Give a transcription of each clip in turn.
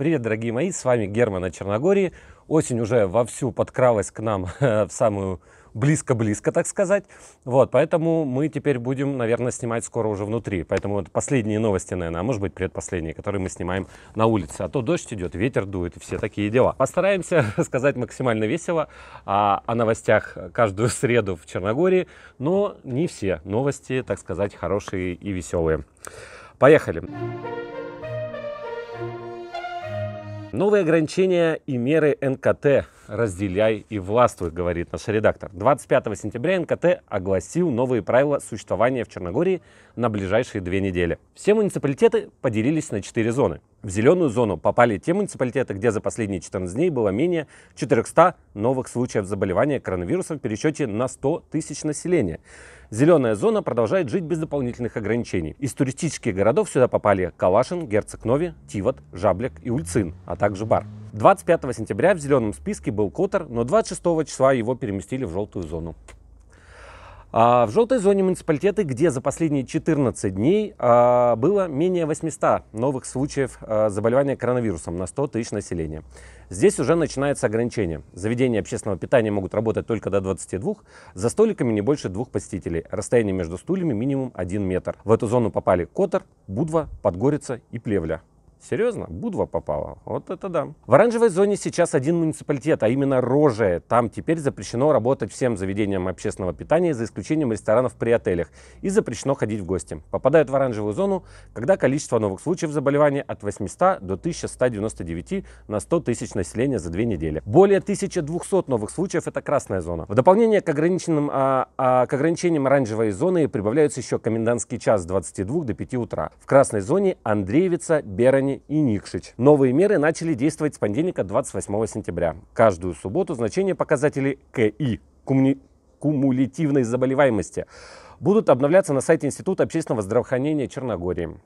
Привет, дорогие мои, с вами Герман на Черногории. Осень уже вовсю подкралась к нам в самую близко-близко, так сказать. Вот, поэтому мы теперь будем, наверное, снимать скоро уже внутри. Поэтому это последние новости, наверное, а может быть предпоследние, которые мы снимаем на улице. А то дождь идет, ветер дует все такие дела. Постараемся сказать максимально весело о, а, о новостях каждую среду в Черногории, но не все новости, так сказать, хорошие и веселые. Поехали! Поехали! Новые ограничения и меры НКТ «разделяй и властвуй», говорит наш редактор. 25 сентября НКТ огласил новые правила существования в Черногории на ближайшие две недели. Все муниципалитеты поделились на четыре зоны. В зеленую зону попали те муниципалитеты, где за последние 14 дней было менее 400 новых случаев заболевания коронавирусом в пересчете на 100 тысяч населения. Зеленая зона продолжает жить без дополнительных ограничений. Из туристических городов сюда попали Калашин, Герцог Нови, Тивот, Жаблик и Ульцин, а также Бар. 25 сентября в зеленом списке был Котор, но 26 числа его переместили в желтую зону. А в желтой зоне муниципалитеты, где за последние 14 дней а, было менее 800 новых случаев а, заболевания коронавирусом на 100 тысяч населения. Здесь уже начинается ограничение. Заведения общественного питания могут работать только до 22, за столиками не больше двух посетителей. Расстояние между стульями минимум 1 метр. В эту зону попали Котор, Будва, Подгорица и Плевля. Серьезно? Будва попала? Вот это да. В оранжевой зоне сейчас один муниципалитет, а именно Рожее. Там теперь запрещено работать всем заведениям общественного питания, за исключением ресторанов при отелях, и запрещено ходить в гости. Попадают в оранжевую зону, когда количество новых случаев заболевания от 800 до 1199 на 100 тысяч населения за две недели. Более 1200 новых случаев – это красная зона. В дополнение к, ограниченным, а, а, к ограничениям оранжевой зоны прибавляются еще комендантский час с 22 до 5 утра. В красной зоне Андреевица, Берани, Казани и Никшич. Новые меры начали действовать с понедельника 28 сентября. Каждую субботу значения показателей КИ, кумни... кумулятивной заболеваемости, будут обновляться на сайте Института общественного здравоохранения Черногории.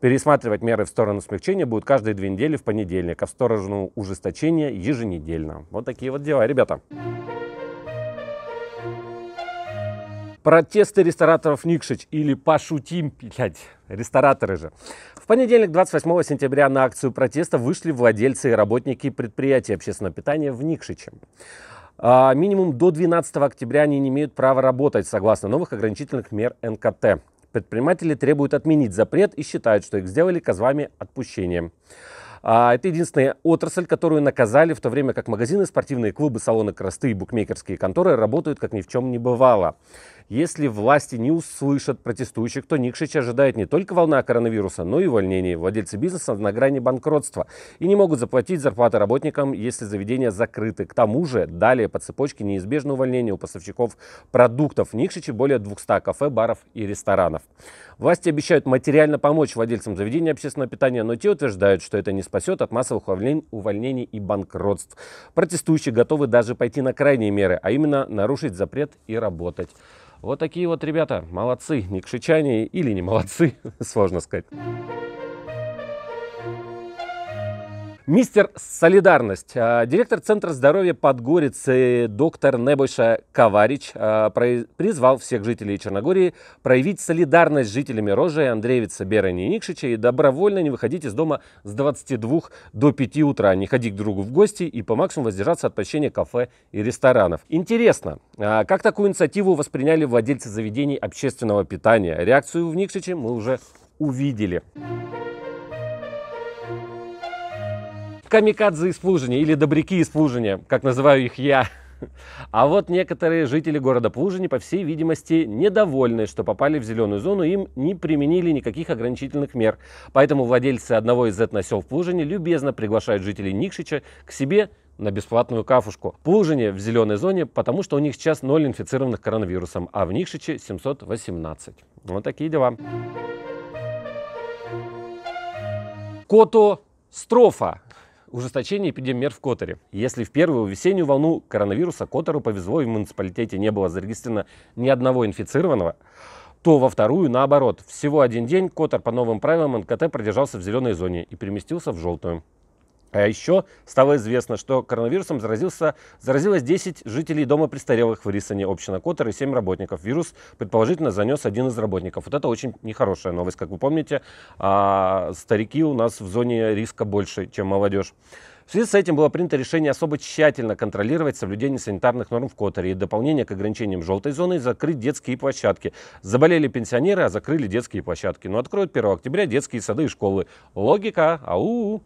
Пересматривать меры в сторону смягчения будут каждые две недели в понедельник, а в сторону ужесточения еженедельно. Вот такие вот дела, ребята. Протесты рестораторов Никшич или пошутим, блядь, рестораторы же. В понедельник, 28 сентября, на акцию протеста вышли владельцы и работники предприятий общественного питания в Никшиче. А, минимум до 12 октября они не имеют права работать, согласно новых ограничительных мер НКТ. Предприниматели требуют отменить запрет и считают, что их сделали козвами отпущения. А, это единственная отрасль, которую наказали, в то время как магазины, спортивные клубы, салоны красоты и букмекерские конторы работают как ни в чем не бывало. Если власти не услышат протестующих, то Никшич ожидает не только волна коронавируса, но и увольнений. Владельцы бизнеса на грани банкротства и не могут заплатить зарплаты работникам, если заведения закрыты. К тому же далее по цепочке неизбежно увольнение у поставщиков продуктов. В более 200 кафе, баров и ресторанов. Власти обещают материально помочь владельцам заведений общественного питания, но те утверждают, что это не спасет от массовых увольнений и банкротств. Протестующие готовы даже пойти на крайние меры, а именно нарушить запрет и работать. Вот такие вот ребята, молодцы, не никшичане или не молодцы, сложно сказать. Мистер Солидарность, а, директор Центра здоровья Подгорицы доктор Небойша Коварич а, призвал всех жителей Черногории проявить солидарность с жителями Рожи, Андреевица, Берани и Никшича и добровольно не выходить из дома с 22 до 5 утра, не ходить к другу в гости и по максимуму воздержаться от посещения кафе и ресторанов. Интересно, а, как такую инициативу восприняли владельцы заведений общественного питания? Реакцию в Никшиче мы уже увидели камикадзе из Плужини или добряки из Плужини, как называю их я. А вот некоторые жители города Плужини, по всей видимости, недовольны, что попали в зеленую зону, им не применили никаких ограничительных мер. Поэтому владельцы одного из этносел насел в Плужине любезно приглашают жителей Никшича к себе на бесплатную кафушку. Плужине в зеленой зоне, потому что у них сейчас ноль инфицированных коронавирусом, а в Никшиче 718. Вот такие дела. Кото Строфа ужесточение эпидеммер в Которе. Если в первую весеннюю волну коронавируса Котору повезло, и в муниципалитете не было зарегистрировано ни одного инфицированного, то во вторую наоборот. Всего один день Котор по новым правилам НКТ продержался в зеленой зоне и переместился в желтую. А еще стало известно, что коронавирусом заразился, заразилось 10 жителей дома престарелых в Рисане община Котор и 7 работников. Вирус, предположительно, занес один из работников. Вот это очень нехорошая новость. Как вы помните, а, старики у нас в зоне риска больше, чем молодежь. В связи с этим было принято решение особо тщательно контролировать соблюдение санитарных норм в Которе и дополнение к ограничениям желтой зоны закрыть детские площадки. Заболели пенсионеры, а закрыли детские площадки. Но откроют 1 октября детские сады и школы. Логика. Ау.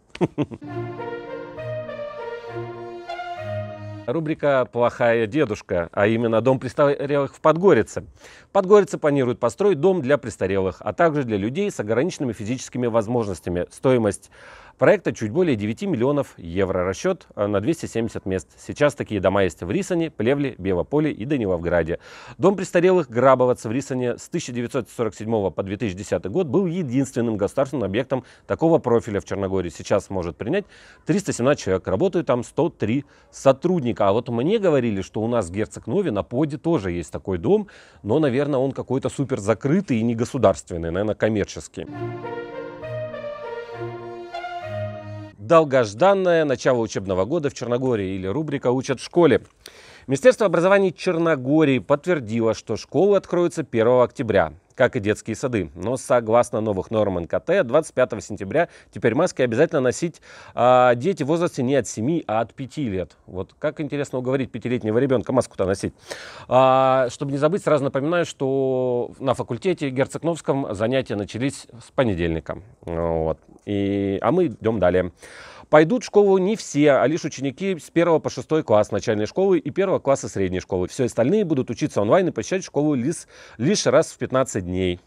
Рубрика «Плохая дедушка», а именно дом престарелых в Подгорице. Подгорица планируют построить дом для престарелых, а также для людей с ограниченными физическими возможностями. Стоимость проекта чуть более 9 миллионов евро. Расчет э, на 270 мест. Сейчас такие дома есть в Рисане, Плевле, Белополе и Даниловграде. Дом престарелых Грабовец в Рисане с 1947 по 2010 год был единственным государственным объектом такого профиля в Черногории. Сейчас может принять 317 человек. Работают там 103 сотрудника. А вот мне говорили, что у нас герцог Нови на Поде тоже есть такой дом, но, наверное, он какой-то супер закрытый и не государственный, наверное, коммерческий долгожданное начало учебного года в Черногории или рубрика «Учат в школе». Министерство образования Черногории подтвердило, что школы откроются 1 октября как и детские сады. Но согласно новых норм НКТ, 25 сентября теперь маски обязательно носить а, дети в возрасте не от 7, а от 5 лет. Вот как интересно уговорить пятилетнего ребенка маску-то носить. А, чтобы не забыть, сразу напоминаю, что на факультете Герцогновском занятия начались с понедельника. Вот. И, а мы идем далее. Пойдут в школу не все, а лишь ученики с 1 по 6 класс начальной школы и 1 класса средней школы. Все остальные будут учиться онлайн и посещать школу лишь, лишь раз в 15 дней.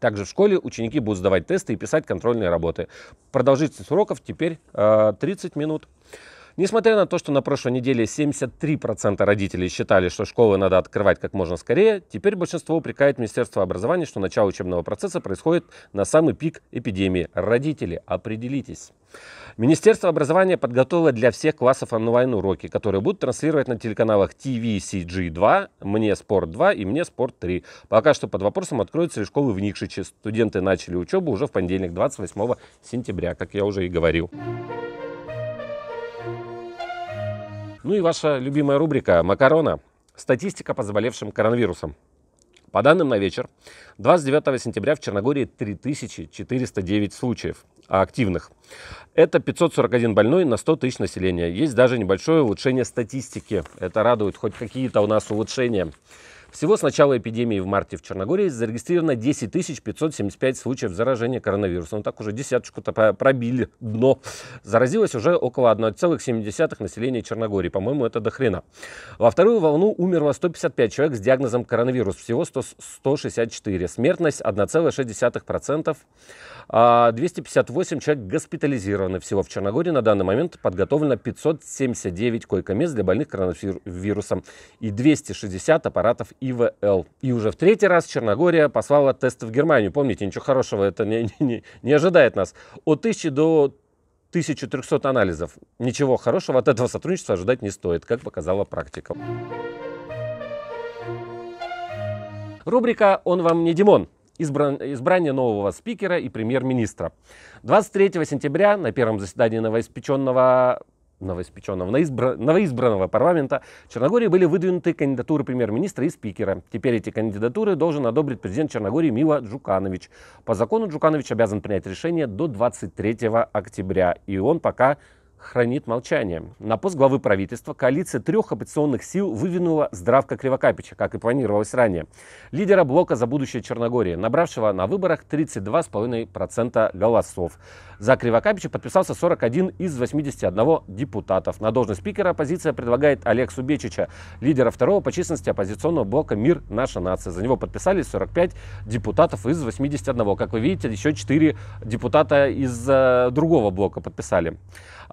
Также в школе ученики будут сдавать тесты и писать контрольные работы. Продолжительность уроков теперь э, 30 минут. Несмотря на то, что на прошлой неделе 73% родителей считали, что школы надо открывать как можно скорее, теперь большинство упрекает Министерство образования, что начало учебного процесса происходит на самый пик эпидемии. Родители, определитесь. Министерство образования подготовило для всех классов онлайн-уроки, которые будут транслировать на телеканалах TVCG2, Мне Спорт 2 и Мне Спорт 3. Пока что под вопросом откроются и школы в Никшиче. Студенты начали учебу уже в понедельник, 28 сентября, как я уже и говорил. Ну и ваша любимая рубрика «Макарона». Статистика по заболевшим коронавирусом. По данным на вечер, 29 сентября в Черногории 3409 случаев активных. Это 541 больной на 100 тысяч населения. Есть даже небольшое улучшение статистики. Это радует хоть какие-то у нас улучшения. Всего с начала эпидемии в марте в Черногории зарегистрировано 10 575 случаев заражения коронавирусом. Ну, так уже десяточку-то пробили дно. Заразилось уже около 1,7 населения Черногории. По-моему, это до хрена. Во вторую волну умерло 155 человек с диагнозом коронавирус. Всего 100, 164. Смертность 1,6%. 258 а, человек госпитализированы всего в Черногории. На данный момент подготовлено 579 койко-мест для больных коронавирусом и 260 аппаратов ИВЛ. И уже в третий раз Черногория послала тесты в Германию. Помните, ничего хорошего это не, не, не ожидает нас. От 1000 до 1300 анализов. Ничего хорошего от этого сотрудничества ожидать не стоит, как показала практика. Рубрика «Он вам не Димон» избран, избрание нового спикера и премьер-министра. 23 сентября на первом заседании новоиспеченного новоиспеченного, новоизбра... новоизбранного парламента Черногории были выдвинуты кандидатуры премьер-министра и спикера. Теперь эти кандидатуры должен одобрить президент Черногории Мила Джуканович. По закону Джуканович обязан принять решение до 23 октября, и он пока хранит молчание. На пост главы правительства коалиция трех оппозиционных сил выдвинула Здравка Кривокапича, как и планировалось ранее. Лидера блока «За будущее Черногории», набравшего на выборах 32,5% голосов. За Кривокапича подписался 41 из 81 депутатов. На должность спикера оппозиция предлагает Олег Субечича, лидера второго по численности оппозиционного блока «Мир. Наша нация». За него подписались 45 депутатов из 81. Как вы видите, еще 4 депутата из э, другого блока подписали.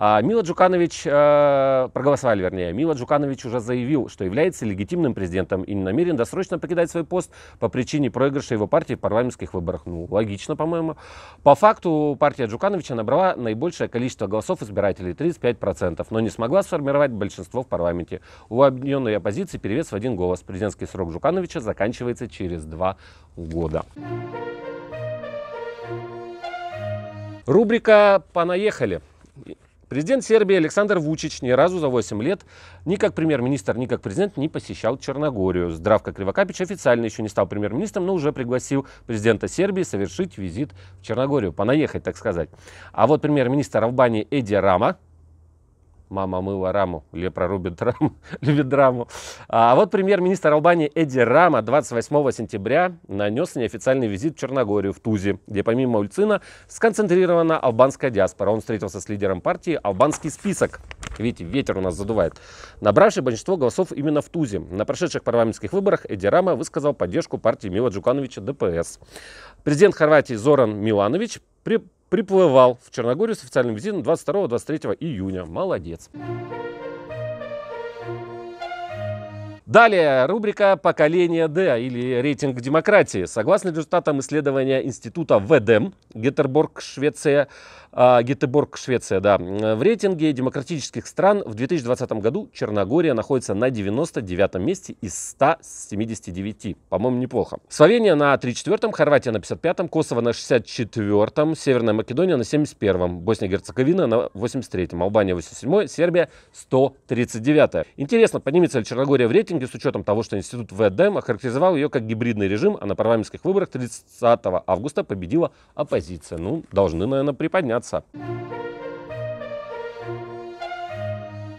А Мила Джуканович, э, проголосовали вернее, Мила Джуканович уже заявил, что является легитимным президентом и не намерен досрочно покидать свой пост по причине проигрыша его партии в парламентских выборах. Ну, логично, по-моему. По факту партия Джукановича набрала наибольшее количество голосов избирателей, 35%, но не смогла сформировать большинство в парламенте. У объединенной оппозиции перевес в один голос. Президентский срок Джукановича заканчивается через два года. Рубрика «Понаехали». Президент Сербии Александр Вучич ни разу за 8 лет ни как премьер-министр, ни как президент не посещал Черногорию. Здравка Кривокапич официально еще не стал премьер-министром, но уже пригласил президента Сербии совершить визит в Черногорию, понаехать, так сказать. А вот премьер-министр Албании Эдди Рама мама мыла раму, лепра рубит раму, любит драму. А вот премьер-министр Албании Эдди Рама 28 сентября нанес неофициальный визит в Черногорию, в Тузе, где помимо Ульцина сконцентрирована албанская диаспора. Он встретился с лидером партии «Албанский список». Видите, ветер у нас задувает. Набравший большинство голосов именно в Тузе. На прошедших парламентских выборах Эдди Рама высказал поддержку партии Мила Джукановича ДПС. Президент Хорватии Зоран Миланович приплывал в Черногорию с официальным визитом 22-23 июня. Молодец. Далее рубрика «Поколение Д или «Рейтинг демократии». Согласно результатам исследования Института ВДМ, Гетерборг Швеция, а, Гетеборг, Швеция, да. В рейтинге демократических стран в 2020 году Черногория находится на 99 месте из 179. По-моему, неплохо. Словения на 34-м, Хорватия на 55-м, Косово на 64-м, Северная Македония на 71-м, Босния и Герцеговина на 83-м, Албания 87-й, Сербия 139-я. Интересно, поднимется ли Черногория в рейтинге с учетом того, что институт ВДМ охарактеризовал ее как гибридный режим, а на парламентских выборах 30 августа победила оппозиция. Ну, должны, наверное, приподняться WhatsApp.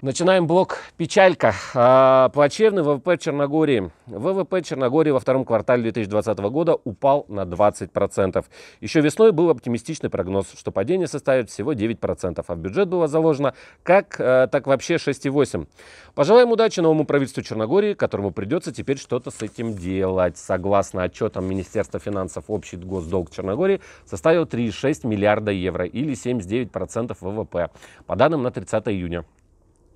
Начинаем блок «Печалька». А, плачевный ВВП Черногории. ВВП Черногории во втором квартале 2020 года упал на 20%. Еще весной был оптимистичный прогноз, что падение составит всего 9%, а в бюджет было заложено как, а, так вообще 6,8%. Пожелаем удачи новому правительству Черногории, которому придется теперь что-то с этим делать. Согласно отчетам Министерства финансов, общий госдолг Черногории составил 3,6 миллиарда евро или 79% ВВП, по данным на 30 июня.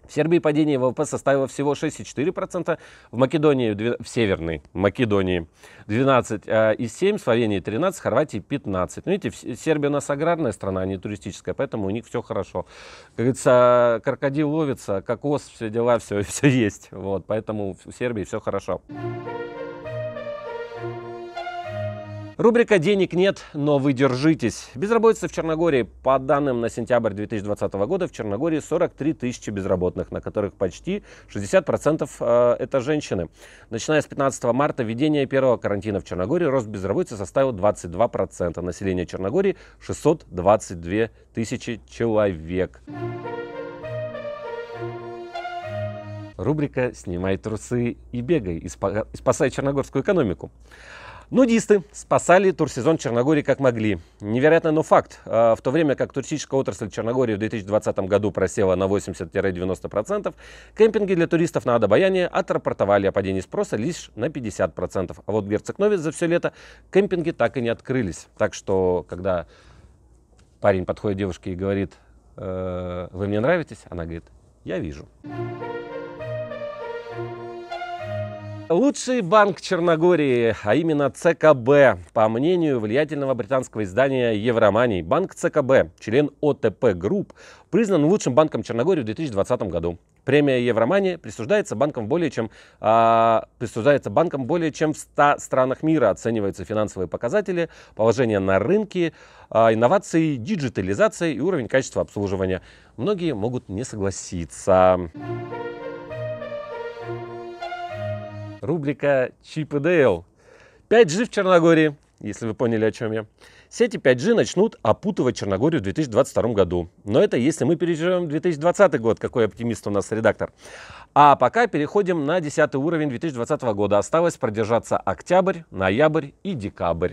В Сербии падение ВВП составило всего 6,4%, в Македонии, в Северной Македонии 12,7%, а, в Словении 13%, в Хорватии 15%. Ну, видите, Сербия у нас аграрная страна, а не туристическая, поэтому у них все хорошо. Как говорится, крокодил ловится, кокос, все дела, все, все есть. Вот, поэтому в Сербии все хорошо. Thank you Рубрика «Денег нет, но вы держитесь». Безработица в Черногории. По данным на сентябрь 2020 года в Черногории 43 тысячи безработных, на которых почти 60% э, это женщины. Начиная с 15 марта введения первого карантина в Черногории рост безработицы составил 22%. Население Черногории 622 тысячи человек. Рубрика «Снимай трусы и бегай» и спасай черногорскую экономику. Нудисты спасали турсезон Черногории как могли. Невероятно, но факт. А, в то время как туристическая отрасль Черногории в 2020 году просела на 80-90%, кемпинги для туристов на Адабаяне отрапортовали о падении спроса лишь на 50%. А вот в Герцогнове за все лето кемпинги так и не открылись. Так что, когда парень подходит девушке и говорит, э, вы мне нравитесь, она говорит, я вижу. Лучший банк Черногории, а именно ЦКБ, по мнению влиятельного британского издания Евромании. Банк ЦКБ, член ОТП Групп, признан лучшим банком Черногории в 2020 году. Премия Евромания присуждается банкам более чем, э, присуждается банкам более чем в 100 странах мира. Оцениваются финансовые показатели, положение на рынке, э, инновации, диджитализация и уровень качества обслуживания. Многие могут не согласиться. Рубрика «Чип и Дейл». 5G в Черногории, если вы поняли, о чем я. Сети 5G начнут опутывать Черногорию в 2022 году. Но это если мы переживем 2020 год, какой оптимист у нас редактор. А пока переходим на 10 уровень 2020 года. Осталось продержаться октябрь, ноябрь и декабрь.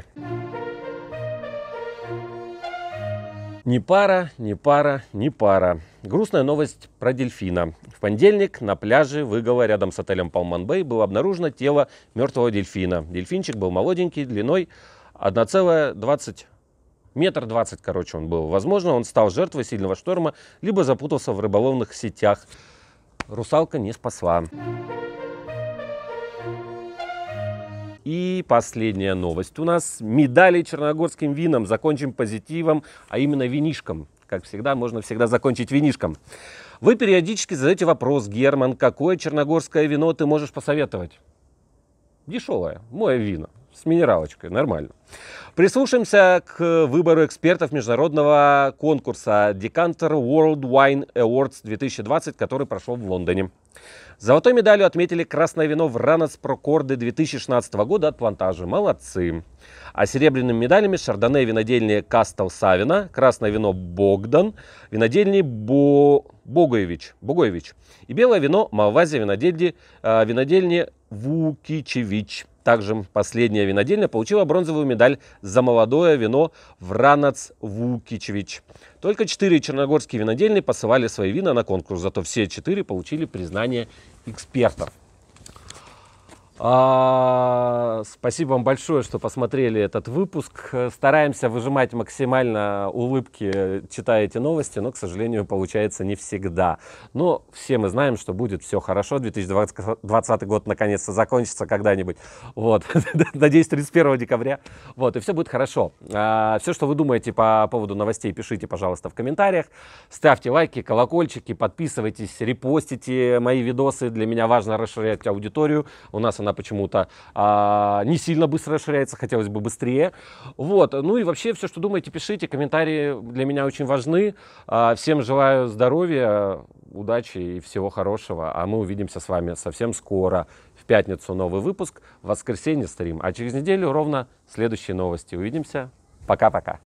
Не пара, не пара, не пара. Грустная новость про дельфина. В понедельник на пляже Выгова рядом с отелем Палманбей было обнаружено тело мертвого дельфина. Дельфинчик был молоденький, длиной 1,20 метр двадцать, короче, он был. Возможно, он стал жертвой сильного шторма, либо запутался в рыболовных сетях. Русалка не спасла. И последняя новость у нас. Медали черногорским вином Закончим позитивом, а именно винишком. Как всегда, можно всегда закончить винишком. Вы периодически задаете вопрос, Герман, какое черногорское вино ты можешь посоветовать? Дешевое, мое вино с минералочкой, нормально. Прислушаемся к выбору экспертов международного конкурса Decanter World Wine Awards 2020, который прошел в Лондоне. Золотой медалью отметили красное вино Вранец Прокорды 2016 года от плантажи. Молодцы. А серебряными медалями Шардоне винодельни Кастел Савина, красное вино Богдан, винодельни Бо... Богоевич, Богоевич и белое вино Малвазия винодельни, э, винодельни Вукичевич. Также последняя винодельня получила бронзовую медаль за молодое вино в Ранац Вукичевич. Только четыре черногорские винодельни посылали свои вина на конкурс, зато все четыре получили признание экспертов. А, спасибо вам большое, что посмотрели этот выпуск. Стараемся выжимать максимально улыбки, читая эти новости, но, к сожалению, получается не всегда. Но все мы знаем, что будет все хорошо. 2020 год наконец-то закончится когда-нибудь. Вот. Надеюсь, 31 декабря. Вот, и все будет хорошо. А, все, что вы думаете по поводу новостей, пишите, пожалуйста, в комментариях. Ставьте лайки, колокольчики, подписывайтесь, репостите мои видосы. Для меня важно расширять аудиторию. У нас она почему-то а, не сильно быстро расширяется, хотелось бы быстрее. Вот, ну и вообще все, что думаете, пишите, комментарии для меня очень важны. А, всем желаю здоровья, удачи и всего хорошего, а мы увидимся с вами совсем скоро. В пятницу новый выпуск, в воскресенье стрим, а через неделю ровно следующие новости. Увидимся. Пока-пока.